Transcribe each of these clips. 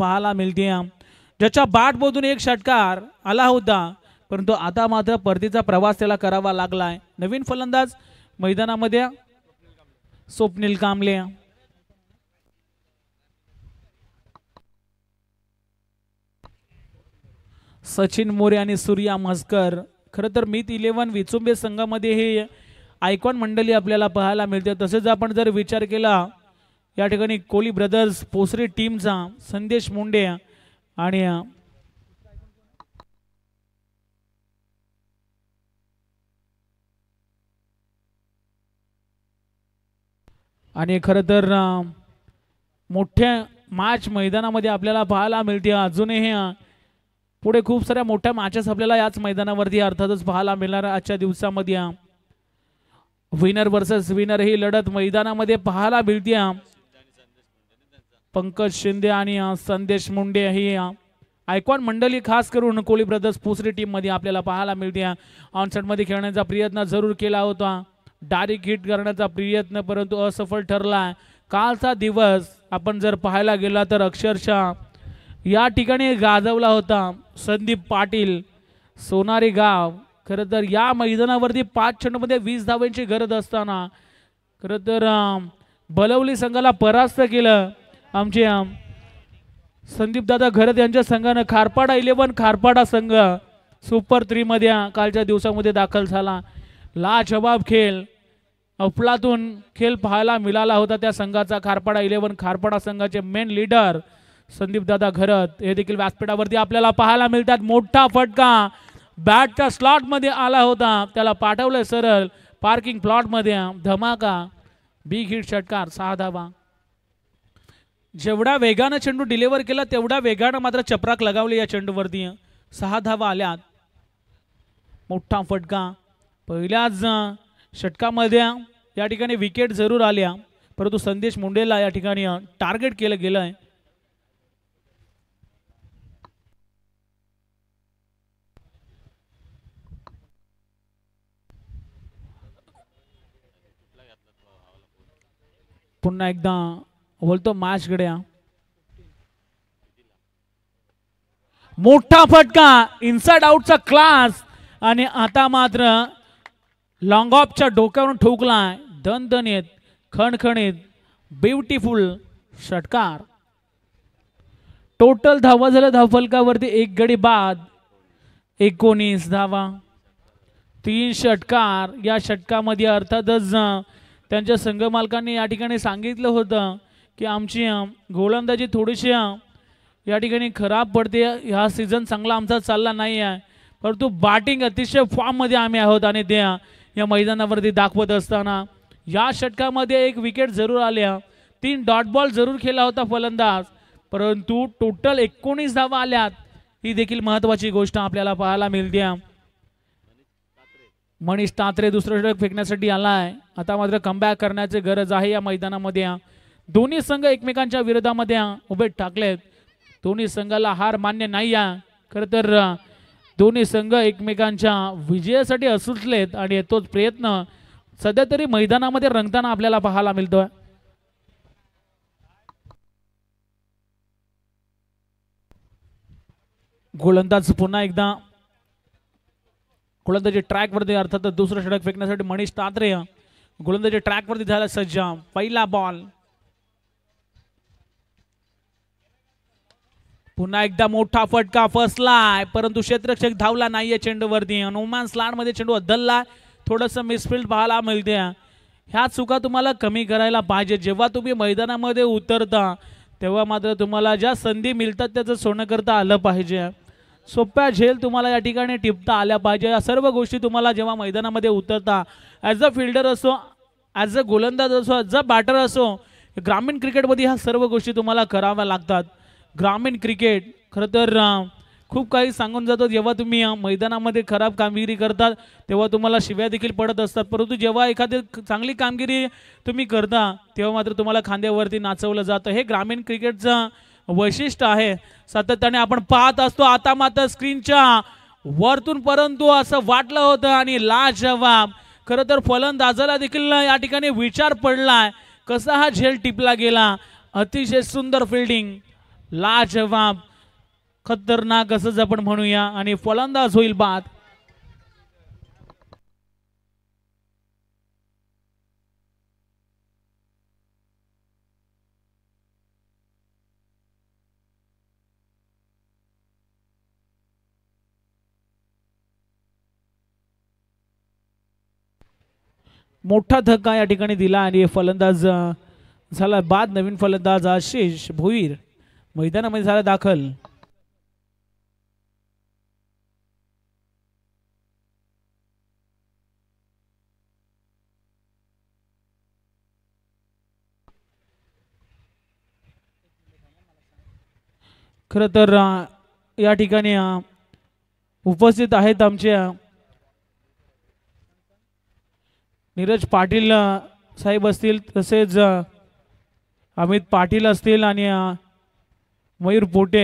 पाहायला मिळते ज्याच्या बाटमधून एक षटकार आला होता परंतु आता मात्र परतीचा प्रवास त्याला करावा लागलाय नवीन फलंदाज मैदानामध्ये स्वप्नील कांबले सचिन मोरे आणि सूर्या मस्कर खर तर मित इलेव्हन विचुंबे संघामध्ये हे आयकॉन मंडळी आपल्याला पाहायला मिळते तसेच आपण जर विचार केला या ठिकाणी कोली ब्रदर्स पोसरे टीमचा संदेश मुंडे आणि आणि खरं तर मोठ्या मॅच मैदानामध्ये आपल्याला पाहायला मिळते अजूनही पुढे खूप साऱ्या मोठ्या मॅचेस आपल्याला याच मैदानावरती अर्थातच पाहायला मिळणार आजच्या दिवसामध्ये विनर वर्सेस विनर ही लढत मैदानामध्ये पाहायला मिळते पंकज शिंदे आणि संदेश मुंडे ही आयकॉन मंडळी खास करून कोळी ब्रदर्स पुसरी टीममध्ये आपल्याला पाहायला मिळते ऑनसेटमध्ये खेळण्याचा प्रयत्न जरूर केला होता डायरेक्ट हिट करण्याचा प्रयत्न परंतु असफल ठरला कालचा दिवस आपण जर पाहायला गेला तर अक्षरशः या ठिकाणी गाजवला होता संदीप पाटील सोनारी गाव खरं तर या मैदानावरती पाच छंदमध्ये वीस धावांची गरज असताना खरं तर बलवली संघाला परास्त केलं आमचे आम संदीपदादा घरत यांच्या संघानं खारपाडा इलेवन खारपाडा संघ सुपर थ्रीमध्ये कालच्या दिवसामध्ये दाखल झाला लाजबाब खेळ अफलातून खेळ पाहायला मिळाला होता त्या संघाचा खारपाडा इलेव्हन खारपाडा संघाचे मेन लीडर संदीपदादा घरत हे देखील व्यासपीठावरती आपल्याला पाहायला मिळतात मोठा फटका बॅटच्या स्लॉटमध्ये आला होता त्याला पाठवलं सरळ पार्किंग प्लॉटमध्ये धमाका बिग हिट षटकार सहा धावा जेवढा वेगानं चेंडू डिलिव्हर केला तेवढ्या वेगानं मात्र चपराक लगावली या चेंडूवरती सहा धावा आल्यात मोठा फटका पहिल्याच षटकामध्ये या ठिकाणी विकेट जरूर आल्या परंतु संदेश मुंडेला या ठिकाणी टार्गेट केलं गेलं आहे पुन्हा एकदा बोलतो गड्या मोठा फटका इनसाइड आऊटचा क्लास आणि आता मात्र लॉंग ऑफच्या डोक्यावरून ठोकला येत खणखणीत ब्युटिफुल षटकार टोटल धावा झाल्या धावफलकावरती एक गडी बाद एकोणीस धावा तीन षटकार या षटकामध्ये अर्थातच त्यांच्या संघ मालकांनी या ठिकाणी सांगितलं होतं की आमची गोलंदाजी थोडीशी या ठिकाणी खराब पडते हा सीझन चांगला आमचा चालला नाही आहे परंतु बॅटिंग अतिशय फॉर्ममध्ये आम्ही आहोत आणि ते या मैदानावरती दाखवत असताना या षटकामध्ये एक विकेट जरूर आल्या तीन डॉट बॉल जरूर खेळला होता फलंदाज परंतु टोटल एकोणीस धावा आल्यात ही देखील महत्वाची गोष्ट आपल्याला पाहायला मिळते मनीष तात्रे दुसरं षटक फेकण्यासाठी आलाय आता मात्र कमबॅक करण्याची गरज आहे या मैदानामध्ये दोन्ही संघ एकमेकांच्या विरोधामध्ये उभे टाकलेत दोन्ही संघाला हार मान्य नाही आहे खरं तर दोन्ही संघ एकमेकांच्या विजयासाठी असुचलेत आणि तोच प्रयत्न सध्या तरी मैदानामध्ये रंगताना आपल्याला पाहायला मिळतोय गोलंदाज पुन्हा एकदा गोलंदाजी ट्रॅकवरती अर्थात दुसरं षडक फेकण्यासाठी मनीष तात्रेय गोलंदाजी ट्रॅकवरती झाला सज्ज पहिला बॉल पुन्हा एकदा मोठा फटका फसलाय परंतु क्षेत्रक्षक धावला नाहीये चेंडूवरती हनुमान मध्ये चेंडू धल्ला थोडस मिसफिल्ड पाहायला मिळते ह्या चुका तुम्हाला कमी करायला पाहिजे जेव्हा तुम्ही मैदानामध्ये उतरता तेव्हा मात्र तुम्हाला ज्या संधी मिळतात त्याचं सोनं करता आलं पाहिजे सोप्या झेल तुम्हाला या ठिकाणी टिपता आल्या पाहिजे या सर्व गोष्टी तुम्हाला जेव्हा मैदानामध्ये उतरता ॲज अ फिल्डर असो ॲज अ गोलंदाज असो ॲज अ बॅटर असो ग्रामीण क्रिकेटमध्ये ह्या सर्व गोष्टी तुम्हाला कराव्या लागतात ग्रामीण क्रिकेट खरं तर खूप काही सांगून जातो जेव्हा तुम्ही मैदानामध्ये खराब कामगिरी करतात तेव्हा तुम्हाला शिव्या देखील पडत असतात परंतु जेव्हा एखादी चांगली कामगिरी तुम्ही करता तेव्हा मात्र तुम्हाला खांद्यावरती नाचवलं जातं हे ग्रामीण क्रिकेटचं वैशिष्ट्य आहे सातत्याने आपण पाहत असतो आता मात्र स्क्रीनच्या वरतून परंतु असं वाटलं होतं आणि लाजवाब खरं तर फलंदाजाला देखील या ठिकाणी विचार पडलाय कसा हा झेल टिपला गेला अतिशय सुंदर फिल्डिंग लाजवाब खतरनाक असंच आपण म्हणूया आणि फलंदाज होईल बाद मोठा धक्का या ठिकाणी दिला आणि फलंदाज झाला बाद नवीन फलंदाज आशिष भोईर मैदानामध्ये झाला दाखल खर तर या ठिकाणी उपस्थित आहेत आमच्या नीरज पाटील साहेब असतील तसेच अमित पाटील असतील आणि मयूर पोटे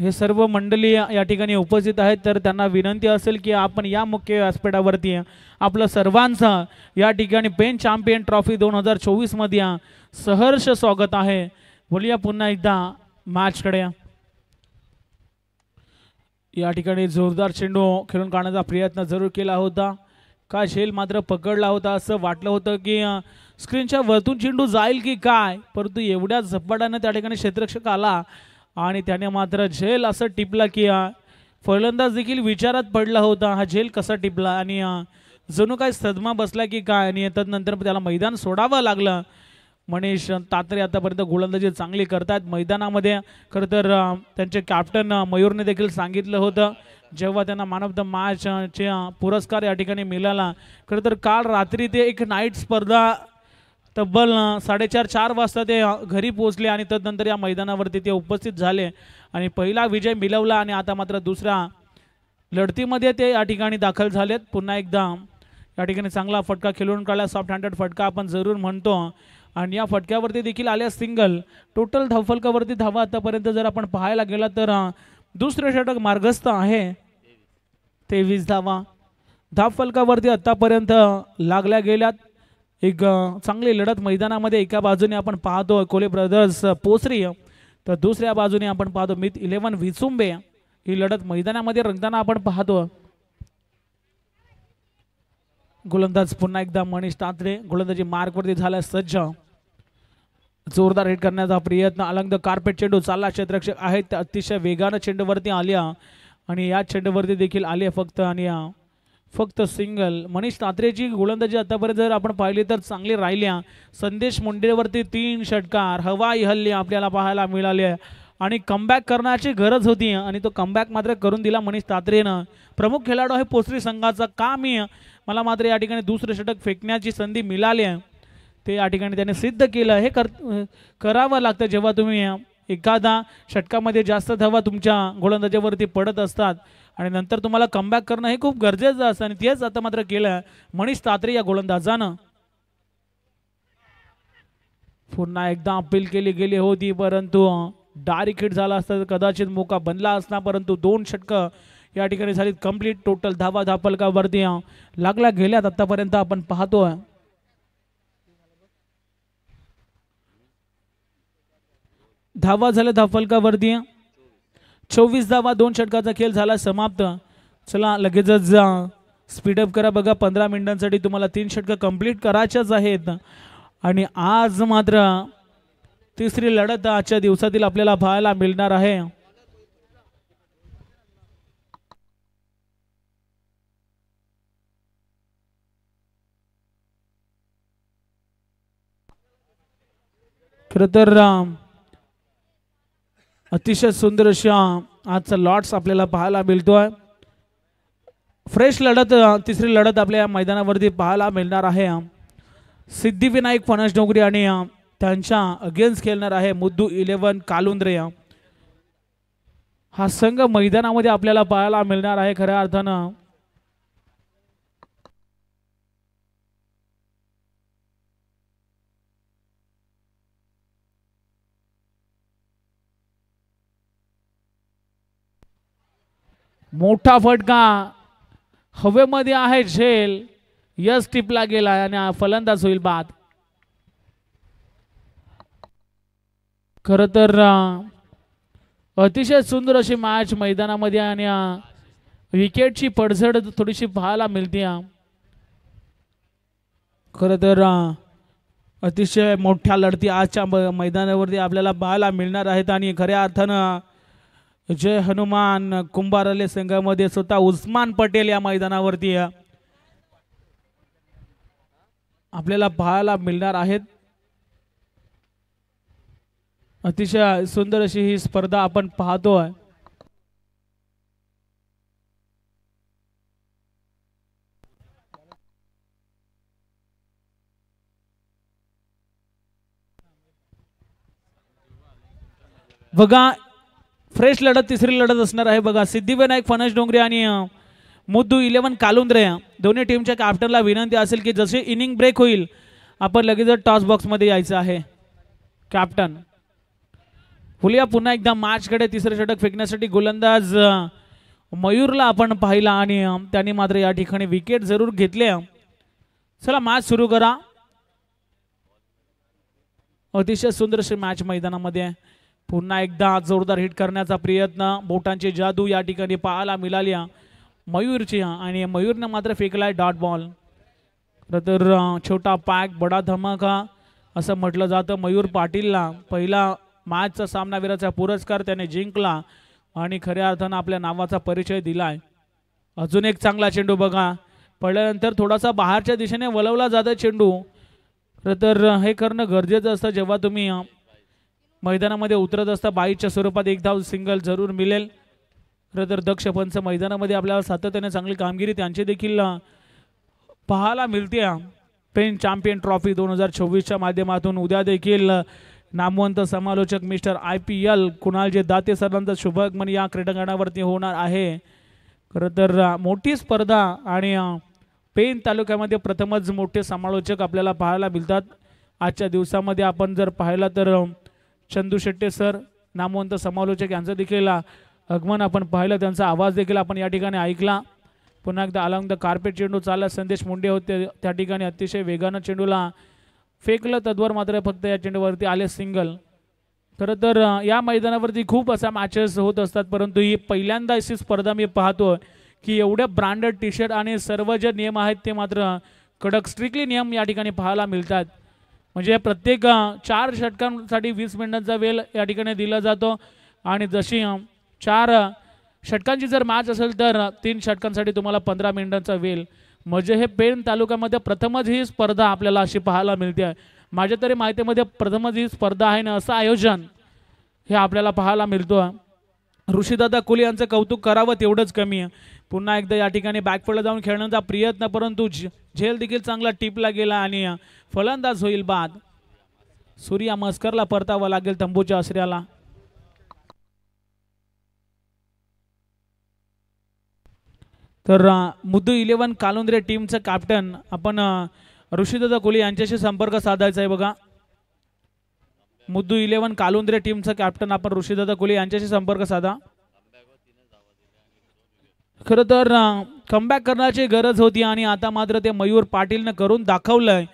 हे सर्व मंडळी या ठिकाणी उपस्थित आहेत तर त्यांना विनंती असेल की आपण या मुख्य व्यासपीठावरती आपलं सर्वांचा या ठिकाणी पेन चॅम्पियन ट्रॉफी दोन हजार चोवीसमध्ये सहर्ष स्वागत आहे बोलूया पुन्हा एकदा मॅचकडे या ठिकाणी जोरदार चेंडू खेळून काढण्याचा प्रयत्न जरूर केला होता का झेल मात्र पकडला होता असं वाटलं होतं की स्क्रीनच्या वरतून चेंडू जाईल की काय परंतु एवढ्या झपाट्यानं त्या ठिकाणी क्षेत्रक्षक आला आणि त्याने मात्र झेल असं टिपला की फलंदाज देखील विचारात पडला होता हा झेल कसा टिपला आणि जणू काय सदमा बसला की काय आणि येतात नंतर त्याला मैदान सोडावं लागलं मनीष तात्रे आतापर्यंत गोलंदाजी चांगली करतात मैदानामध्ये खरं तर त्यांचे कॅप्टन मयूरने देखील सांगितलं होतं जेव्हा त्यांना मॅन ऑफ द चे पुरस्कार या ठिकाणी मिळाला खरं तर काल रात्री ते एक नाईट स्पर्धा तब्बल साडेचार चार वाजता ते घरी पोहोचले आणि तदनंतर या मैदानावरती ते उपस्थित झाले आणि पहिला विजय मिळवला आणि आता मात्र दुसऱ्या लढतीमध्ये ते या ठिकाणी दाखल झालेत पुन्हा एकदा या ठिकाणी चांगला फटका खेळून काढला सॉफ्ट हँडेड फटका आपण जरूर म्हणतो आणि या फटक्यावरती देखील आल्या सिंगल टोटल धावफलकावरती धावा आतापर्यंत जर आपण पाहायला गेला तर दुसरे षटक मार्गस्थ आहे तेवीस धावा धावफलकावरती आत्तापर्यंत लागल्या गेल्यात एक चांगली लढत मैदानामध्ये एका बाजूने आपण पाहतो कोले ब्रदर्स पोसरी तर दुसऱ्या बाजूने आपण पाहतो मिथ इलेव्हन विचुंबे ही लढत मैदानामध्ये रंगताना आपण पाहतो गोलंदाज पुन्हा एकदा मनीष तात्रे गोलंदाजी मार्कवरती झाला सज्ज जोरदार हिट करण्याचा प्रयत्न अलंग कार्पेट चेंडू चालला क्षेत्रक्षक आहेत अतिशय वेगानं चेंडूवरती आल्या आणि या चेंडूवरती देखील आले फक्त आणि फक्त सिंगल मनीष तात्रेची गोलंदाजी आतापर्यंत जर आपण पाहिली तर चांगली राहिल्या संदेश मुंडेवरती तीन षटकार हवाई हल्ले आपल्याला पाहायला मिळाले आणि कमबॅक करण्याची गरज होती आणि तो कमबॅक मात्र करून दिला मनीष तात्रेनं प्रमुख खेळाडू आहे पोसरी संघाचा काम मला मात्र या ठिकाणी दुसरं षटक फेकण्याची संधी मिळाली ते या ठिकाणी त्याने सिद्ध केलं हे कर करावं लागतं जेव्हा तुम्ही एखादा षटकामध्ये जास्त धावा तुमच्या गोलंदाजावरती पडत असतात आणि नंतर तुम्हाला कमबॅक करणं हे खूप गरजेचं असतं आणि तेच आता मात्र केलं मनीष तात्रे या गोलंदाजानं पुन्हा एकदा अपील केली गेली होती परंतु डारी हिट झाला असता कदाचित मोका बनला असता परंतु दोन षटकं या ठिकाणी झालीत कम्प्लीट टोटल धावा वरती लागल्या गेल्यात आतापर्यंत आपण पाहतोय धावा झाल्या धापलकावरती चोवीस धावा दोन षटकाचा खेळ झाला समाप्त चला लगेचच जा स्पीडअप करा बघा पंधरा मिनिटांसाठी तुम्हाला तीन षटक कंप्लीट करायच्याच आहेत आणि आज मात्र तिसरी लढत आजच्या दिवसातील आपल्याला पाहायला मिळणार आहे खरं तर अतिशय सुंदर अशा आजचा लॉट्स आपल्याला पाहायला मिळतो आहे फ्रेश लढत तिसरी लढत आपल्या मैदानावरती पाहायला मिळणार आहे सिद्धिविनायक फणस डोंगरी आणि त्यांच्या अगेन्स्ट खेळणार आहे मुद्दू इलेव्हन कालुंद्रे हा संघ मैदानामध्ये आपल्याला पाहायला मिळणार आहे खऱ्या अर्थानं मोठा फटका हवेमध्ये आहे झेल यस टिपला गेला आणि फलंदाज होईल बाद खरं तर अतिशय सुंदर अशी मॅच मैदानामध्ये आणि विकेटची पडझड थोडीशी पाहायला मिळते खरं तर अतिशय मोठ्या लढती आजच्या मैदानावरती आपल्याला पाहायला मिळणार आहेत आणि खऱ्या अर्थानं जय हनुमान कुंभारले संघामध्ये स्वतः उस्मान पटेल या मैदानावरती आपल्याला पाहायला मिळणार आहेत अतिशय सुंदर अशी ही स्पर्धा आपण पाहतोय बघा फ्रेश लढत तिसरी लढत असणार आहे बघा सिद्धिविनायक फणस डोंगरे आणि मुद्दू इलेव्हन कालुंद्रे दोन्ही टीमच्या कॅप्टनला विनंती असेल की जसे इनिंग ब्रेक होईल आपण लगेच टॉस बॉक्समध्ये यायचं आहे कॅप्टन फुलिया पुन्हा एकदा मार्चकडे तिसरे षटक फेकण्यासाठी गोलंदाज मयूरला आपण पाहिला आणि त्याने मात्र या ठिकाणी विकेट जरूर घेतले चला मॅच सुरू करा अतिशय सुंदर अशी मॅच मैदानामध्ये पुन्हा एकदा जोरदार हिट करण्याचा प्रयत्न बोटांची जादू या ठिकाणी पाहायला मिळाल्या मयूरची आणि मयूरनं मात्र फेकलाय डॉट बॉल तर छोटा पॅक बडा धमाका असं म्हटलं जातं मयूर पाटीलला पहिला मॅचचा सामनावीराचा पुरस्कार त्याने जिंकला आणि खऱ्या अर्थानं आपल्या नावाचा परिचय दिलाय अजून एक चांगला चेंडू बघा पडल्यानंतर थोडासा बाहेरच्या दिशेने वलवला जातं चेंडू तर हे करणं गरजेचं असतं जेव्हा तुम्ही मैदानामध्ये उतरत असता बाईच्या स्वरूपात एक धाव सिंगल जरूर मिळेल खरं तर दक्ष पंच मैदानामध्ये आपल्याला सातत्याने चांगली कामगिरी त्यांची देखील पाहायला मिळते पेन चॅम्पियन ट्रॉफी दोन हजार चोवीसच्या माध्यमातून उद्या देखील नामवंत समालोचक मिस्टर आय पी एल कुणालजी दाते सरांचं शुभागमन या क्रीडांगणावरती होणार आहे खरं तर मोठी स्पर्धा आणि पेन तालुक्यामध्ये प्रथमच मोठे समालोचक आपल्याला पाहायला मिळतात आजच्या दिवसामध्ये आपण जर पाहिला तर चंदू शेट्टे सर नामवंत समालोचक यांचं देखील आगमन आपण पाहिलं त्यांचा आवाज देखील आपण या ठिकाणी ऐकला पुन्हा एकदा अलंग द कार्पेट चेंडू चालला संदेश मुंडे होते त्या ठिकाणी अतिशय वेगानं चेंडूला फेकलं तद्वर मात्र फक्त या चेंडूवरती आले सिंगल खरं तर या मैदानावरती खूप असा मॅचेस होत असतात परंतु ही पहिल्यांदा अशी स्पर्धा मी पाहतो की एवढ्या ब्रँडेड टी शर्ट आणि सर्व जे नियम आहेत ते मात्र कडक स्ट्रिक्टली नियम या ठिकाणी पाहायला मिळतात म्हणजे प्रत्येक चार षटकांसाठी वीस मिनिटांचा वेळ या ठिकाणी दिला जातो आणि जशी चार षटकांची जर मॅच असेल तर तीन षटकांसाठी तुम्हाला पंधरा मिनिटांचा वेळ म्हणजे हे पेण तालुक्यामध्ये प्रथमच ही स्पर्धा आपल्याला अशी पाहायला मिळते आहे माझ्या तरी माहितीमध्ये प्रथमच ही स्पर्धा आहे ना असं आयोजन हे आपल्याला पाहायला मिळतो ऋषीदादा कुले यांचं कौतुक करावं तेवढंच कमी आहे पुन्हा एकदा या ठिकाणी बॅकफुटला जाऊन खेळण्याचा प्रयत्न परंतु झेल देखील चांगला टिपला गेला आणि फलंदाज होईल बाद सूर्या मस्करला परतावा लागेल तंबूच्या आश्रयाला तर मुद्दू इलेव्हन कालुंद्रे टीमचं कॅप्टन आपण ऋषीदादा कोली यांच्याशी संपर्क साधायचा आहे बघा मुद्दू इलेव्हन कालुंद्रे टीमचं कॅप्टन आपण ऋषीदादा कोली यांच्याशी संपर्क साधा खरं तर कमबॅक करण्याची गरज होती आणि आता मात्र ते मयूर पाटीलनं करून दाखवलंय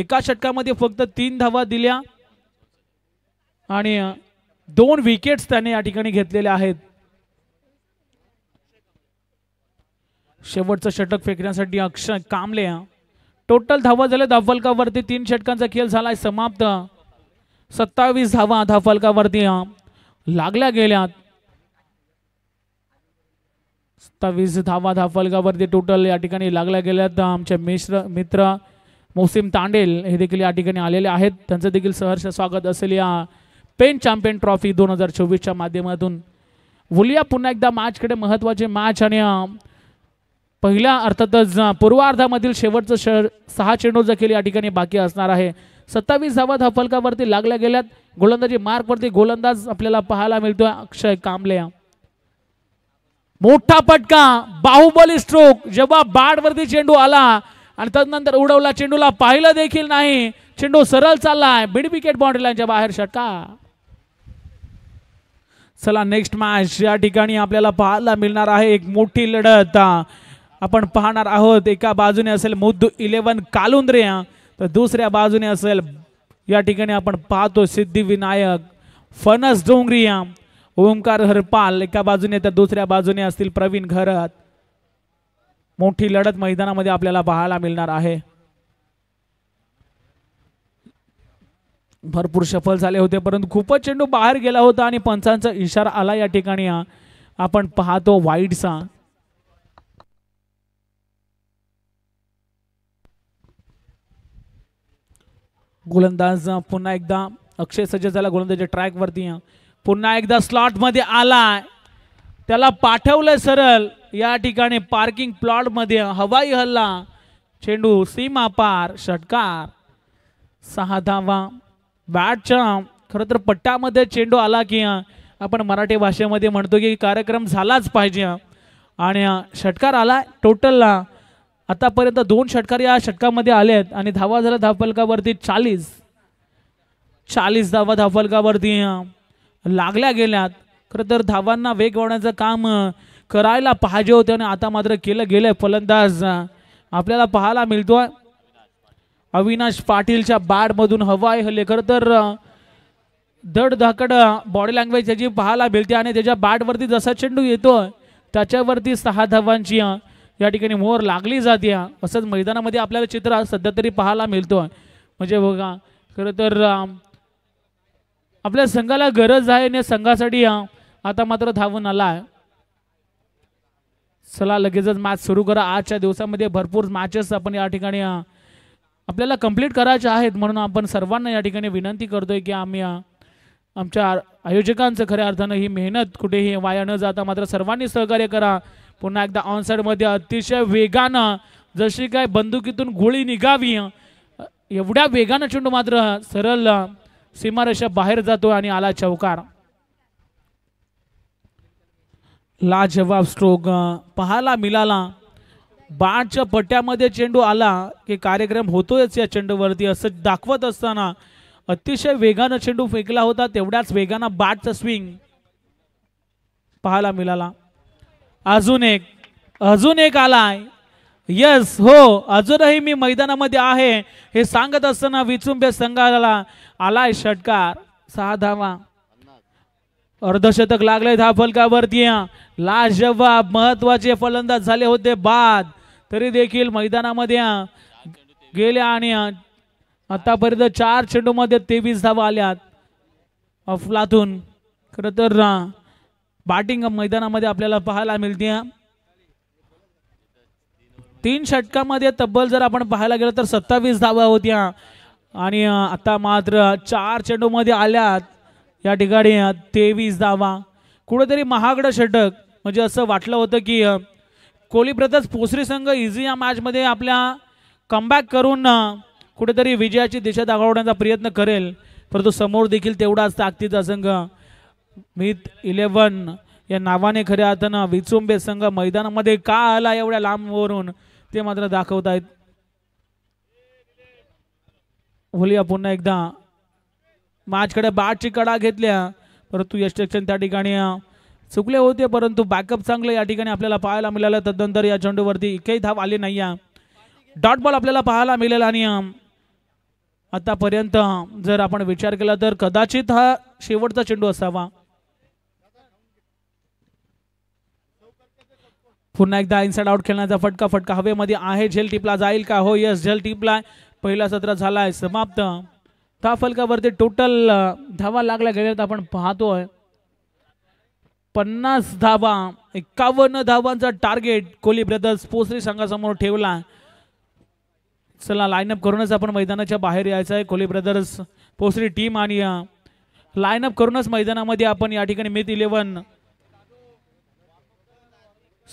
एका षटकामध्ये फक्त तीन धावा दिल्या आणि दोन विकेट्स त्याने या ठिकाणी घेतलेल्या आहेत शेवटचं षटक फेकण्यासाठी अक्षय कामले टोटल धावा झाल्या धाफलकावरती तीन षटकांचा खेळ झालाय समाप्त सत्तावीस धावा धाफलकावरती लागल्या गेल्यात सत्तावीस धावा फलकावरती टोटल या ठिकाणी लागल्या गेल्यात आमच्या मिश्र मित्र मोसीम तांडेल हे देखील या ठिकाणी आलेले आहेत त्यांचं देखील सहर्ष स्वागत असेल या पेन चॅम्पियन ट्रॉफी दोन हजार चोवीसच्या माध्यमातून बोलूया पुन्हा एकदा मॅचकडे महत्त्वाचे मॅच आणि पहिल्या अर्थातच पूर्वार्धामधील शेवटचं शहर सहा चेंडू देखील या ठिकाणी बाकी असणार आहे सत्तावीस धावा फलकावरती लागल्या गेल्यात गोलंदाजी मार्कवरती गोलंदाज आपल्याला पाहायला मिळतोय अक्षय कांबले मोठा फटका बाहुबली स्ट्रोक जेव्हा बाडवरती चेंडू आला आणि त्यानंतर उडवला चेंडूला पाहिलं देखील नाही चेंडू सरळ चाललाय मिड विकेट बाउंड्री लाईनच्या बाहेर षटका चला नेक्स्ट मॅच या ठिकाणी आपल्याला पाहायला मिळणार आहे एक मोठी लढत आपण पाहणार आहोत एका बाजूने असेल मुद्दू इलेव्हन कालुंद्रे तर दुसऱ्या बाजूने असेल या ठिकाणी आपण पाहतो सिद्धिविनायक फणस डोंगरिया ओंकार हरपाल एका बाजूने तर दुसऱ्या बाजूने असतील प्रवीण घरत मोठी लढत मैदानामध्ये आपल्याला पाहायला मिळणार आहे भरपूर सफल झाले होते परंतु खूपच चेंडू बाहेर गेला होता आणि पंचांचा इशारा आला या ठिकाणी आपण पाहतो वाईटचा गोलंदाज पुन्हा एकदा अक्षय सज्ज झाला गोलंदाजी ट्रॅकवरती पुन्हा एकदा स्लॉटमध्ये आलाय त्याला पाठवलंय सरळ या ठिकाणी पार्किंग प्लॉटमध्ये हवाई हल्ला चेंडू सीमा पार षटकार सहा धावा बॅटच्या खरं तर पट्ट्यामध्ये चेंडू आला की आपण मराठी भाषेमध्ये म्हणतो की कार्यक्रम झालाच पाहिजे आणि षटकार आला टोटलला आतापर्यंत दोन षटकार या षटकामध्ये आले आहेत आणि धावा झाला धावफलकावरती चाळीस चाळीस धावा धावफलकावरती लागल्या गेल्यात खरं तर धावांना वेग वाढण्याचं काम करायला पाहिजे होतं आणि आता मात्र केलं गेलंय फलंदाज आपल्याला पाहायला मिळतो अविनाश पाटीलच्या बॅटमधून हवाय हल्ले खरं तर धडधाकड बॉडी लँग्वेज त्याची पाहायला मिळते आणि त्याच्या बॅटवरती जसा चेंडू येतो त्याच्यावरती सहा धावांची या ठिकाणी मोर लागली जाते असंच मैदानामध्ये आपल्याला चित्र सध्या तरी पाहायला मिळतो म्हणजे बघा खरं तर आपल्या संघाला गरज आहे आणि संघासाठी आता मात्र धावून आला आहे चला लगेचच मॅच सुरू करा आजच्या दिवसामध्ये भरपूर मॅचेस आपण या ठिकाणी आपल्याला कंप्लीट करायचे आहेत म्हणून आपण सर्वांना या ठिकाणी विनंती करतोय की आम्ही आमच्या आयोजकांचं खऱ्या अर्थानं ही मेहनत कुठेही वाया न जाता मात्र सर्वांनी सहकार्य करा पुन्हा एकदा ऑनसाईडमध्ये अतिशय वेगानं जशी काय बंदुकीतून गोळी निघावी एवढ्या वेगानं चेंडू मात्र सरळ सीमारेषा बाहेर जातोय आणि आला चौकार लाजवाब स्ट्रोक पाहायला मिळाला बाटच्या पट्ट्यामध्ये चेंडू आला की कार्यक्रम होतोयच या चेंडूवरती असं दाखवत असताना अतिशय वेगानं चेंडू फेकला होता तेवढ्याच वेगानं बाटचा स्विंग पाहायला मिळाला अजून एक अजून एक आलाय यस हो अजूनही मी मैदानामध्ये आहे हे सांगत असताना विचुंबे संघाला आलाय षटकार सहा धावा अर्धशतक लागले धा फलकावरती लाजवाब जेव्हा महत्वाचे फलंदाज झाले होते बाद तरी देखील मैदानामध्ये गेल्या आणि आतापर्यंत चार चेंडूमध्ये तेवीस धावा आल्यात अफलातून खर तर बॅटिंग मैदानामध्ये आपल्याला पाहायला मिळते तीन षटकामध्ये तब्बल जर आपण पाहायला गेलो तर सत्तावीस धावा होत्या आणि आता मात्र चार चेंडूमध्ये आल्यात या ठिकाणी तेवीस धावा कुठेतरी महागडं षटक म्हणजे असं वाटलं होतं की ब्रदर्स पोसरी संघ इझी या मॅचमध्ये आपल्या कमबॅक करून कुठेतरी विजयाची दिशा दाखवण्याचा प्रयत्न करेल परंतु समोर देखील तेवढाच ताकदीचा संघ मिथ इलेवन या नावाने खऱ्या अर्थानं विचुंबे संघ मैदानामध्ये का आला एवढ्या लांबवरून ते मात्र दाखवत आहेत होलिया पुन्हा एकदा माझकडे बाटची कडा घेतल्या परंतु यष्टक्षण त्या ठिकाणी चुकले होते परंतु बॅकअप चांगलं या ठिकाणी आपल्याला पाहायला मिळालं तदनंतर या चेंडूवरती काही धाव आले नाही डॉट बॉल आपल्याला पाहायला मिळेल आणि आतापर्यंत जर आपण विचार केला तर कदाचित हा शेवटचा चेंडू असावा पुन्हा एकदा इनसाइड आउट खेळण्याचा फटका फटका हवेमध्ये आहे झेल टिपला जाईल का हो यस झेल टिपलाय पहिला सत्र झाला आहे समाप्त त्या फलकावरती टोटल धावा लागल्या गेल्या आपण पाहतोय पन्नास धावा एक्कावन्न धावांचा टार्गेट कोली ब्रदर्स पोसरी संघासमोर ठेवला चला लाईनअप करूनच आपण मैदानाच्या बाहेर यायचं आहे कोहली ब्रदर्स पोसरी टीम आणि लाईनअप करूनच मैदानामध्ये आपण या ठिकाणी मिथ इलेवन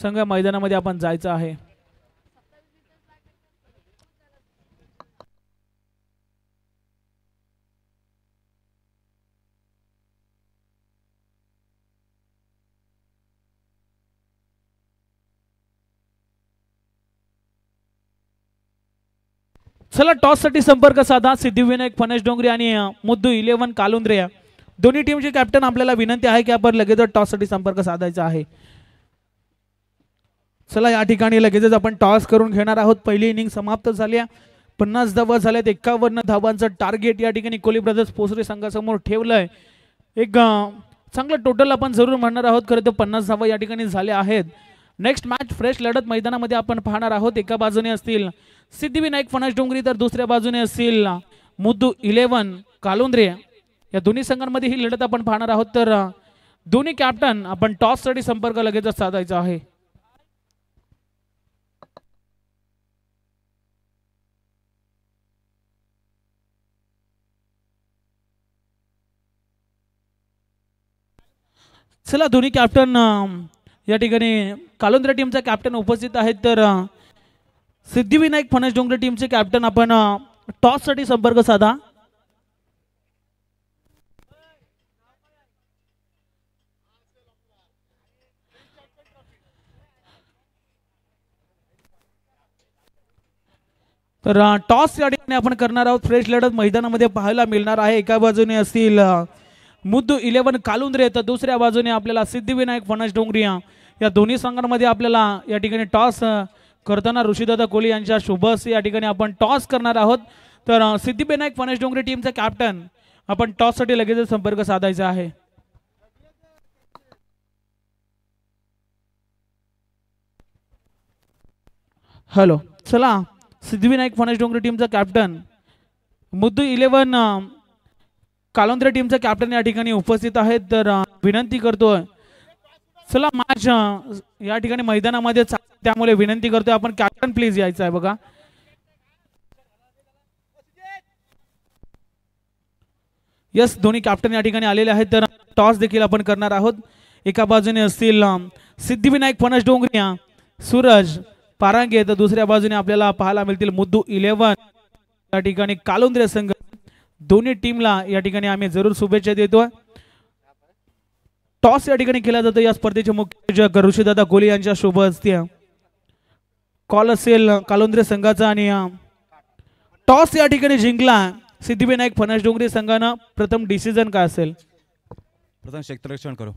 संघ मैदानामध्ये आपण जायचं आहे चला टॉस साठी संपर्क साधा सिद्धिविनायक फनेश डोंगरी आणि मुद्दू इलेव्हन कालुंद्रे दोन्ही टीमचे कॅप्टन आपल्याला विनंती आहे की आपण लगेच टॉस साठी संपर्क साधायचा आहे चला या ठिकाणी लगेचच आपण टॉस करून घेणार आहोत पहिली इनिंग समाप्त झाली पन्नास धावा झाल्यात एकावन्न धावांचं टार्गेट या ठिकाणी कोली ब्रदर्स पोसरे संघासमोर ठेवलंय एक चांगलं टोटल आपण जरूर म्हणणार आहोत खरं तर पन्नास धावा या ठिकाणी झाल्या आहेत नेक्स्ट मॅच फ्रेश लढत मैदानामध्ये आपण पाहणार आहोत एका बाजूने असतील सिद्धिविनायक फणस डोंगरी तर दुसऱ्या बाजूने असतील मुद्दू इलेव्हन कालुंद्रे या दोन्ही संघांमध्ये ही लढत आपण पाहणार आहोत तर दोन्ही कॅप्टन आपण टॉससाठी संपर्क लगेचच साधायचा आहे चला दोन्ही कॅप्टन या ठिकाणी कालोंद्रा टीमचा कॅप्टन उपस्थित आहेत तर सिद्धिविनायक फणस डोंगरे टीमचे कॅप्टन आपण टॉस साठी संपर्क साधा तर टॉस या ठिकाणी आपण करणार आहोत फ्रेश लढत मैदानामध्ये पाहायला मिळणार आहे एका बाजूने असतील मुद्दू इलेव्हन कालुंद्रे तर दुसऱ्या बाजूने आपल्याला सिद्धिविनायक फणस डोंगरिया या दोन्ही संघांमध्ये आपल्याला या ठिकाणी टॉस करताना ऋषीदादा कोहली यांच्या शुभस या ठिकाणी आपण टॉस करणार आहोत तर सिद्धिविनायक फणस डोंगरी टीमचा कॅप्टन आपण टॉससाठी लगेच संपर्क साधायचा आहे हॅलो चला सिद्धिविनायक फणस डोंगरी टीमचा कॅप्टन मुद्दू इलेव्हन कालंद्रे टीमचा कॅप्टन या ठिकाणी उपस्थित आहेत तर विनंती करतोय चला मॅच या ठिकाणी मैदानामध्ये त्यामुळे विनंती करतोय आपण कॅप्टन प्लीज यायचं आहे बघा यस दोन्ही कॅप्टन या ठिकाणी आलेले आहेत तर टॉस देखील आपण करणार आहोत एका बाजूने असतील सिद्धिविनायक फणस डोंगरिया सूरज पारांगे तर दुसऱ्या बाजूने आपल्याला पाहायला मिळतील मुद्दू इलेव्हन या ठिकाणी कालोंद्रे संघ दोन्ही टीमला या ठिकाणी आम्ही जरूर शुभेच्छा देतोय टॉस या ठिकाणी केला जातो या स्पर्धेचे मुख्य आयोजक ऋषीदादा गोले यांच्या शुभ असते कॉल असेल कालोंद्रे संघाचा आणि टॉस या ठिकाणी जिंकला सिद्धिविनायक फणस डोंगरे संघानं प्रथम डिसिजन काय असेल प्रथम क्षेत्ररक्षण करू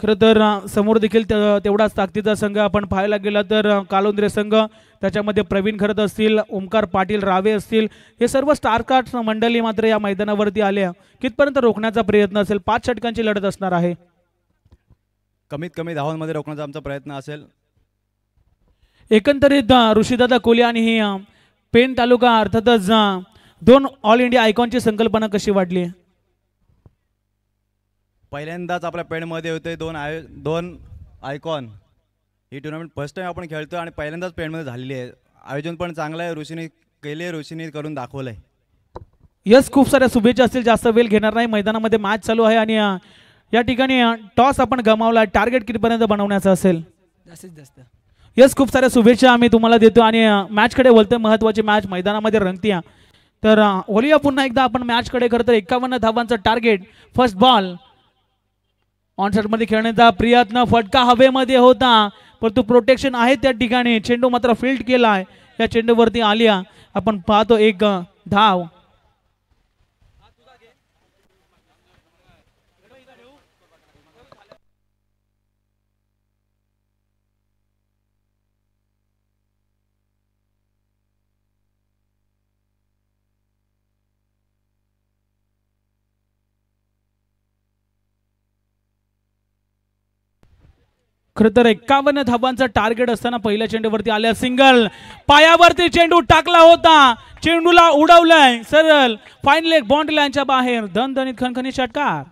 खरं तर समोर देखील तेवढाच ताकदीचा संघ आपण पाहायला गेला तर कालोंद्रे संघ त्याच्यामध्ये प्रवीण खरत असतील ओमकार पाटील रावे असतील हे सर्व स्टारकाट मंडळी मात्र या मैदानावरती आल्या कितपर्यंत रोखण्याचा प्रयत्न असेल पाच षटकांची लढत असणार आहे कमीत कमी धावांमध्ये रोखण्याचा आमचा प्रयत्न असेल एकंदरीत ऋषीदादा कोली आणि हे पेन तालुका अर्थातच दोन ऑल इंडिया आयकॉनची संकल्पना कशी वाटली पहिल्यांदाच आपल्या पेणमध्ये होते दोन आय दोन आयकॉन ही टुर्नामेंट फर्स्ट टाइम आपण खेळतो आणि पहिल्यांदाच पेणमध्ये झालेली आहे आयोजन पण चांगलं आहे ऋषीने केले ऋषीने करून दाखवलं आहे यस खूप साऱ्या शुभेच्छा असतील जास्त वेळ घेणार नाही मैदानामध्ये मॅच चालू आहे आणि या ठिकाणी टॉस आपण गमावला टार्गेट कितीपर्यंत बनवण्याचं असेल जास्तीत जास्त यस खूप साऱ्या शुभेच्छा आम्ही तुम्हाला देतो आणि मॅचकडे बोलतोय महत्त्वाची मॅच मैदानामध्ये रंगतिया तर ओलिया पुन्हा एकदा आपण मॅचकडे तर एक्कावन्न धावांचं टार्गेट फर्स्ट बॉल मध्ये खेळण्याचा प्रयत्न फटका हवेमध्ये होता परंतु प्रोटेक्शन आहे त्या ठिकाणी चेंडू मात्र फिल्ड केला आहे या चेंडूवरती आलिया आपण पाहतो एक धाव खर तर एक्कावन्न धावांचं टार्गेट असताना पहिल्या चेंडूवरती आल्या सिंगल पायावरती चेंडू टाकला होता चेंडूला उडवलाय सरळ फायनल एक बॉन्ड लाईनच्या बाहेर धनित खणखणी षटकार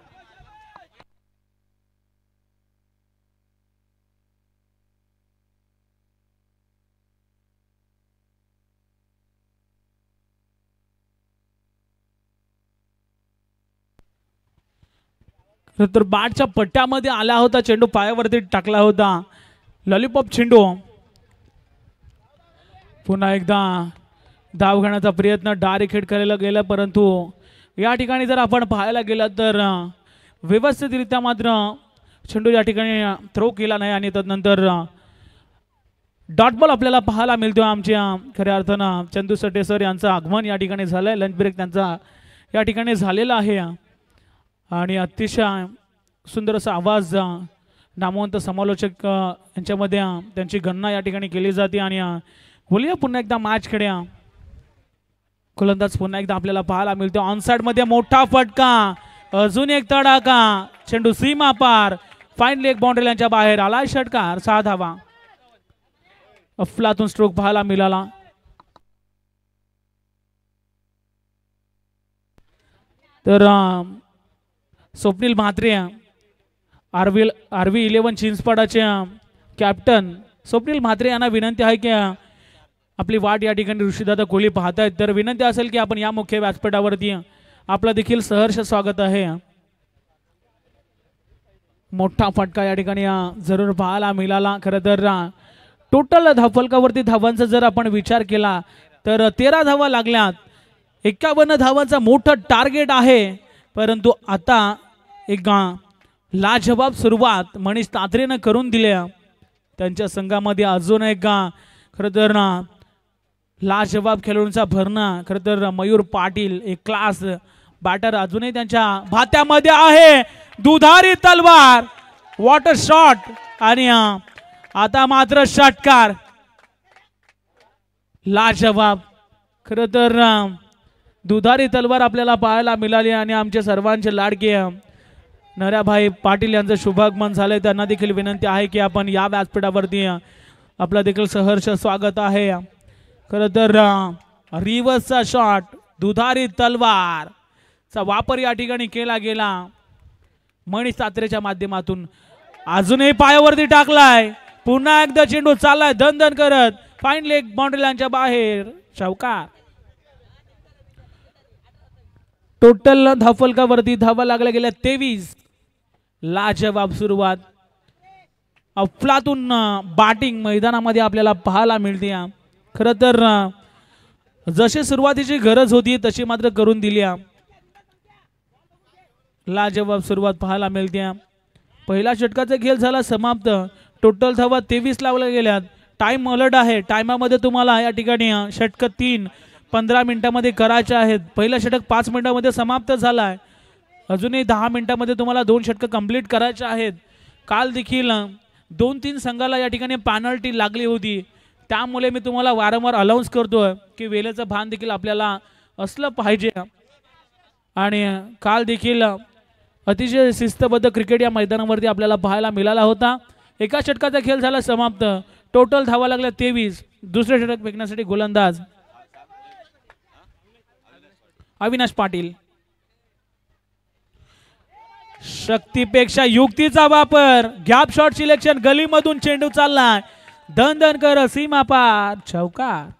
तर बाटच्या पट्ट्यामध्ये आला होता चेंडू पायावरती टाकला होता लॉलीपॉप चेंडू पुन्हा एकदा धाव घेण्याचा प्रयत्न डायरेक्ट हिट करायला गेला परंतु या ठिकाणी जर आपण पाहायला गेलं तर व्यवस्थितरित्या मात्र चेंडू या ठिकाणी थ्रो केला नाही आणि त्यानंतर डॉटबॉल आपल्याला पाहायला मिळतो आमच्या खऱ्या अर्थानं चंदू सटे सर यांचं आगमन या ठिकाणी झालं आहे लंच ब्रेक त्यांचा या ठिकाणी झालेला आहे आणि अतिशय सुंदर असा आवाज नामवंत समालोचक यांच्यामध्ये त्यांची गणना या ठिकाणी केली जाते आणि बोलूया पुन्हा एकदा खेड्या गोलंदाज पुन्हा एकदा आपल्याला पाहायला मिळतो मध्ये मोठा फटका अजून एक तडाका चेंडू सीमा पार फायनली एक बाउंड्री यांच्या बाहेर आला षटकार सहा धावा अफलातून स्ट्रोक पाहायला मिळाला तर Swapnil Mhatre R V R V eleven चिंचपाडाचे कॅप्टन स्वप्नील म्हात्रे यांना विनंती आहे की आपली वाट या ठिकाणी ऋषीदादा कोहली पाहत आहेत तर विनंती असेल की आपण या मुख्य व्यासपीठावरती आपला देखील सहर्ष स्वागत आहे मोठा फटका या ठिकाणी जरूर पाहायला मिळाला खरं तर टोटल धावफलकावरती धावांचा जर आपण विचार केला तर तेरा धावा लागल्यात एक्कावन्न धावांचा मोठं टार्गेट आहे परंतु आता एक गा लाजबाब सुरुवात मनीष तात्रेनं करून दिल्या त्यांच्या संघामध्ये अजून एक गा तर ना लाजबाब खेळाडूंचा भरणा खरं तर मयूर पाटील एक क्लास बॅटर अजूनही त्यांच्या भात्यामध्ये आहे दुधारी तलवार वॉटर शॉट आणि आता मात्र षटकार लाजबाब खरं तर दुधारी तलवार आपल्याला पाहायला मिळाली आणि आमचे सर्वांचे लाडके नऱ्याभाई पाटील यांचं शुभागमन झालंय त्यांना देखील विनंती आहे की आपण या व्यासपीठावरती आपलं देखील सहर्ष स्वागत आहे खरं तर रिवर्सचा शॉट दुधारी तलवार चा वापर या ठिकाणी केला गेला मणी सात्रेच्या माध्यमातून अजूनही पायावरती टाकलाय पुन्हा एकदा चेंडू चाललाय धन करत फाईन लेग बाउंड्री बाहेर चौकार टोटल धावफलकावरती धावा लागल्या गेल्या तेवीस लाजवाब सुरुवात अफलातून बॅटिंग मैदानामध्ये आपल्याला पाहायला मिळते खर तर जशी सुरुवातीची गरज होती तशी मात्र करून दिली लाजवाब सुरुवात पाहायला मिळते पहिला षटकाचा खेळ झाला समाप्त टोटल धावा तेवीस लावल्या गेल्यात टाइम अलर्ट आहे टायमामध्ये तुम्हाला या ठिकाणी षटक तीन पंधरा मिनटामध्ये करायचे आहेत पहिला षटक पाच मिनटामध्ये समाप्त झाला आहे अजूनही दहा मिनटामध्ये तुम्हाला दोन षटक कंप्लीट करायचे आहेत काल देखील दोन तीन संघाला या ठिकाणी पॅनल्टी लागली होती त्यामुळे मी तुम्हाला वारंवार अलाउन्स करतो आहे की वेळेचं भान देखील आपल्याला असलं पाहिजे आणि काल देखील अतिशय शिस्तबद्ध क्रिकेट या मैदानावरती आपल्याला पाहायला मिळाला होता एका षटकाचा खेळ झाला समाप्त टोटल धावा लागल्या तेवीस दुसरे षटक फेकण्यासाठी गोलंदाज अविनाश पाटील शक्तीपेक्षा युक्तीचा वापर गॅप शॉट सिलेक्शन गलीमधून चेंडू चाललाय धन धन कर सीमा पार चौकार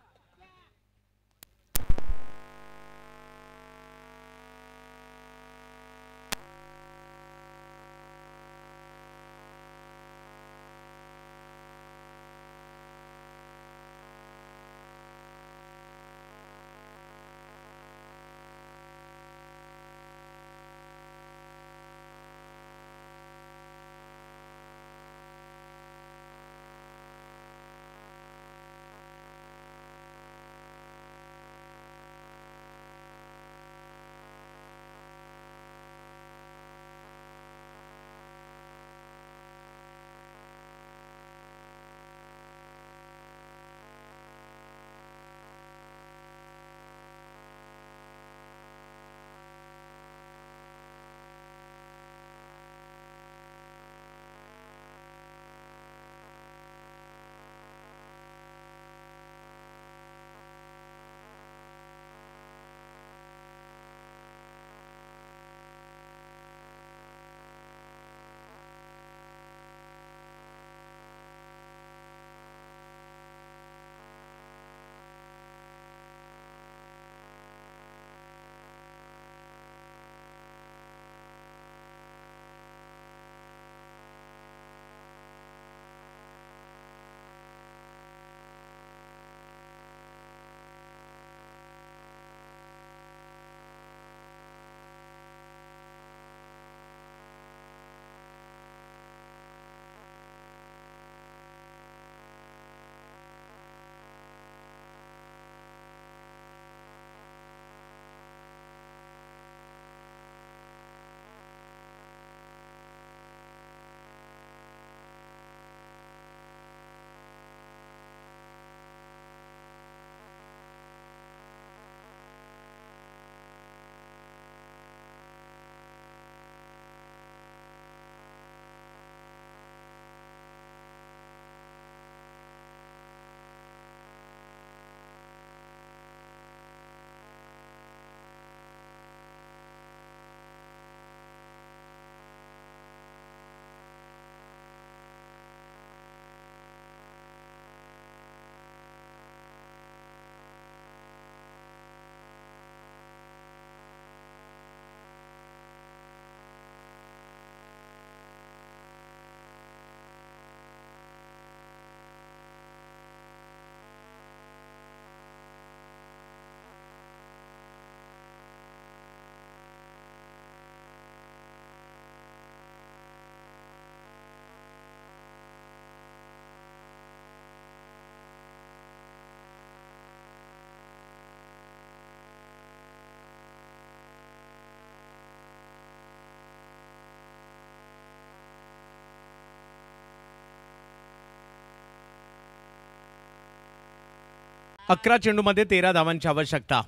अकरा चेंडूमध्ये तेरा धावांची आवश्यकता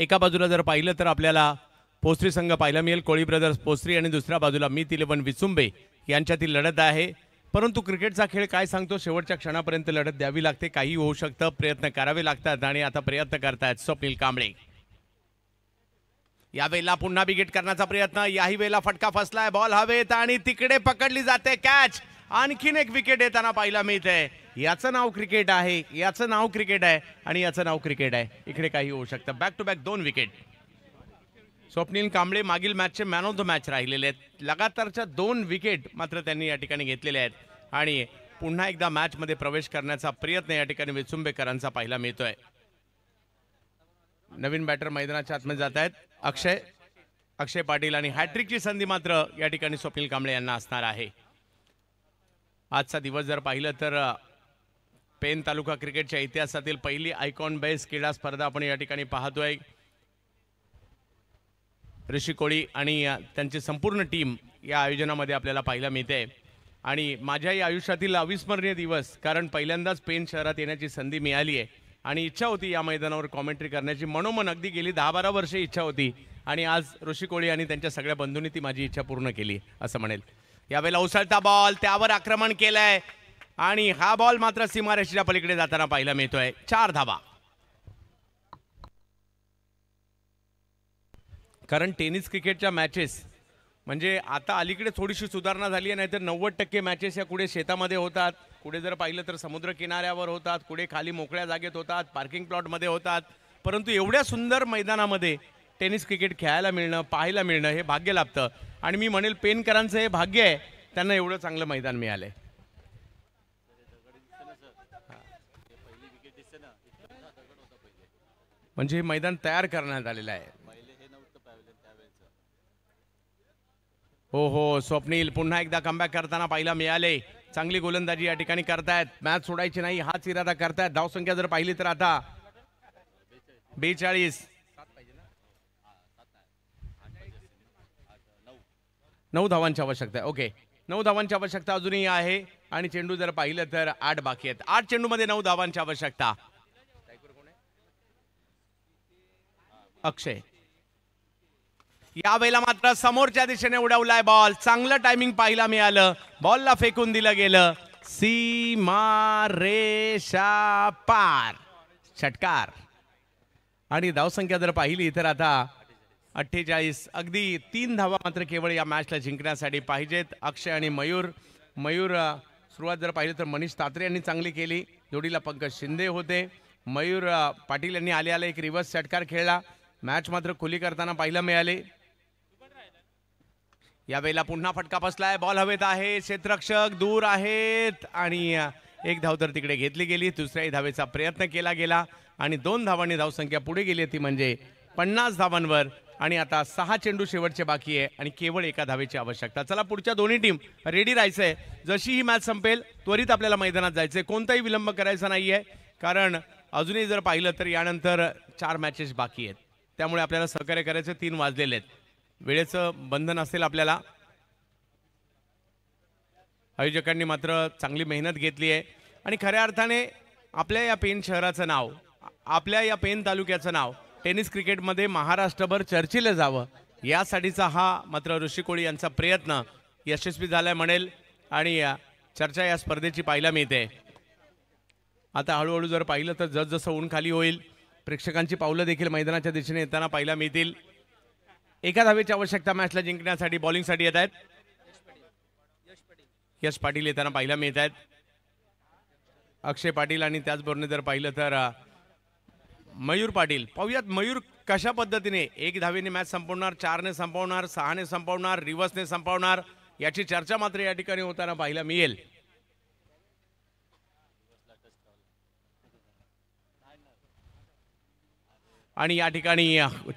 एका बाजूला जर पाहिलं तर आपल्याला पोस्त्री संघ पाहायला मिळेल कोळी ब्रदर्स पोस्त्री आणि दुसऱ्या बाजूला मी तिलवन विसुंबे यांच्यातील लढत आहे परंतु क्रिकेटचा खेळ काय सांगतो शेवटच्या क्षणापर्यंत लढत द्यावी लागते काही होऊ शकतं प्रयत्न करावे लागतात आणि आता प्रयत्न करतायत स्वप्नील कांबळे वेळेला पुन्हा बिगेट करण्याचा प्रयत्न याही वेळेला फटका फसलाय बॉल हवेत आणि तिकडे पकडली जाते कॅच आणखीन एक विकेट येताना पाहायला मिळत आहे याचं नाव क्रिकेट आहे याचं नाव क्रिकेट आहे आणि याचं नाव क्रिकेट आहे इकडे काही होऊ शकतं बॅक टू बॅक दोन विकेट स्वप्नील कांबळे मागील मॅचचे मॅन ऑफ द मॅच राहिलेले आहेत लगातारच्या दोन विकेट मात्र त्यांनी या ठिकाणी घेतलेल्या आहेत आणि पुन्हा एकदा मॅचमध्ये प्रवेश करण्याचा प्रयत्न या ठिकाणी विचुंबेकरांचा पाहायला मिळतोय नवीन बॅटर मैदानाच्या आतमध्ये जात आहेत अक्षय अक्षय पाटील आणि हॅट्रिकची संधी मात्र या ठिकाणी स्वप्नील कांबळे यांना असणार आहे आजचा दिवस जर पाहिलं तर पेन तालुका क्रिकेटच्या इतिहासातील पहिली आयकॉन बेस क्रीडा स्पर्धा आपण या ठिकाणी पाहतोय ऋषी कोळी आणि त्यांची संपूर्ण टीम या आयोजनामध्ये आपल्याला पाहायला मिळते आणि माझ्याही आयुष्यातील अविस्मरणीय दिवस कारण पहिल्यांदाच पेन शहरात येण्याची संधी मिळाली आहे आणि इच्छा होती या मैदानावर कॉमेंट्री करण्याची मनोमन अगदी गेली दहा बारा वर्षे इच्छा होती आणि आज ऋषी कोळी आणि त्यांच्या सगळ्या बंधूंनी ती माझी इच्छा पूर्ण केली असं म्हणेल यावेळेला उसळता बॉल त्यावर आक्रमण केलंय आणि हा बॉल मात्र सीमारेषेच्या पलीकडे जाताना पाहायला मिळतोय चार धावा कारण टेनिस क्रिकेटच्या मॅचेस म्हणजे आता अलीकडे थोडीशी सुधारणा झाली आहे नाहीतर नव्वद टक्के मॅचेस या कुठे शेतामध्ये होतात कुठे जर पाहिलं तर समुद्र किनाऱ्यावर होतात कुठे खाली मोकळ्या जागेत होतात पार्किंग प्लॉटमध्ये होतात परंतु एवढ्या सुंदर मैदानामध्ये टेनिस क्रिकेट खेळायला मिळणं पाहायला मिळणं हे भाग्य लाभतं आणि मी म्हणेल पेनकरांचं हे भाग्य आहे त्यांना एवढं चांगलं मैदान मिळालंय म्हणजे हे मैदान तयार करण्यात आलेलं आहे हो हो स्वप्नील पुन्हा एकदा कमबॅक करताना पाहिला मिळाले चांगली गोलंदाजी या ठिकाणी करतायत मॅच सोडायची नाही हाच इरादा करतायत धावसंख्या जर पाहिली तर आता बेचाळीस नऊ धावांची आवश्यकता आहे ओके नऊ धावांची आवश्यकता अजूनही आहे आणि चेंडू जर पाहिलं तर आठ बाकी आहेत आठ चेंडूमध्ये नऊ धावांची आवश्यकता अक्षय या वेळेला मात्र समोरच्या दिशेने उडवलाय बॉल चांगलं टायमिंग पाहिला मिळालं बॉलला फेकून दिलं गेलं सी रेषा पार षटकार आणि धावसंख्या जर पाहिली तर आता अठ्ठेचाळीस अगदी तीन धावा मात्र केवळ या मॅचला जिंकण्यासाठी पाहिजेत अक्षय आणि मयूर मयूर सुरुवात जर पाहिली तर मनीष तात्रे यांनी चांगली केली जोडीला पंकज शिंदे होते मयूर पाटील यांनी आले आले एक रिव्हर्स षटकार खेळला मॅच मात्र खुली करताना पाहिलं मिळाले यावेळेला पुन्हा फटका बसलाय बॉल हवेत आहे क्षेत्रक्षक दूर आहेत आणि एक धाव तर तिकडे घेतली गेली दुसऱ्याही धावेचा प्रयत्न केला गेला आणि दोन धावांनी धावसंख्या पुढे गेली ती म्हणजे पन्नास धावांवर आणि आता सहा चेंडू शेवटचे बाकी आहे आणि केवळ एका धावेची आवश्यकता चला पुढच्या दोन्ही टीम रेडी राहायचंय आहे जशी ही मॅच संपेल त्वरित आपल्याला मैदानात जायचंय कोणताही विलंब करायचा नाही आहे कारण अजूनही जर पाहिलं तर यानंतर चार मॅचेस बाकी आहेत त्यामुळे आपल्याला सहकार्य करायचं तीन वाजलेले आहेत वेळेचं बंधन असेल आपल्याला आयोजकांनी मात्र चांगली मेहनत घेतली आहे आणि खऱ्या अर्थाने आपल्या या पेन शहराचं नाव आपल्या या पेन तालुक्याचं नाव टेनिस क्रिकेटमध्ये महाराष्ट्रभर चर्चेला जावं यासाठीचा हा मात्र ऋषिकोळी यांचा प्रयत्न यशस्वी झालाय म्हणेल आणि चर्चा या स्पर्धेची पाहायला मिळते आता हळूहळू जर पाहिलं तर जसजसं ऊन खाली होईल प्रेक्षकांची पावलं देखील मैदानाच्या दिशेने येताना पाहायला मिळतील एका धावेची आवश्यकता मॅचला जिंकण्यासाठी बॉलिंगसाठी येत आहेत यश पाटील येताना पाहायला मिळत आहेत अक्षय पाटील आणि त्याचबरोबर जर पाहिलं तर मयूर पाटील पाहूयात मयूर कशा पद्धतीने एक धावीने मॅच संपवणार चारने संपवणार सहाने संपवणार रिव्हर्सने संपवणार याची चर्चा मात्र या ठिकाणी होताना पाहायला मिळेल आणि या ठिकाणी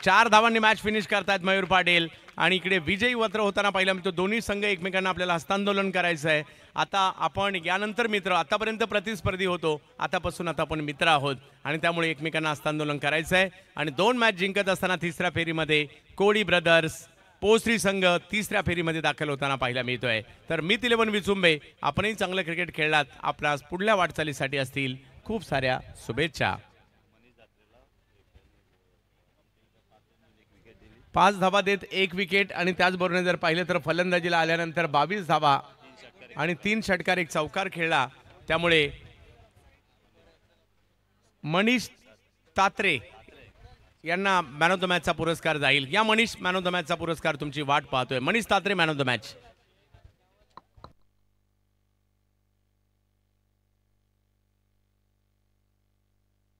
चार धावांनी मॅच फिनिश करतायत मयूर पाटील आणि इकडे विजयी वत्र होताना पाहिला मिळतो म्हणजे दोन्ही संघ एकमेकांना आपल्याला हस्तांदोलन करायचं आहे आता आपण यानंतर मित्र आतापर्यंत प्रतिस्पर्धी होतो आतापासून आता आपण मित्र आहोत आणि त्यामुळे एकमेकांना हस्तांदोलन करायचं आहे आणि दोन मॅच जिंकत असताना तिसऱ्या फेरीमध्ये कोळी ब्रदर्स पोसरी संघ तिसऱ्या फेरीमध्ये दाखल होताना पाहायला मिळतोय तर मी तिलेवन विचुंबे आपणही चांगलं क्रिकेट खेळलात आपल्या पुढल्या वाटचालीसाठी असतील खूप साऱ्या शुभेच्छा पाच धावा देत एक विकेट आणि त्याचबरोबर जर पाहिलं तर फलंदाजीला आल्यानंतर बावीस धावा आणि तीन षटकार एक चौकार खेळला त्यामुळे मनीष तात्रे यांना मॅन ऑफ द मॅचचा पुरस्कार जाईल या मनीष मॅन ऑफ द मॅचचा पुरस्कार तुमची वाट पाहतोय Manish Tatre man of the match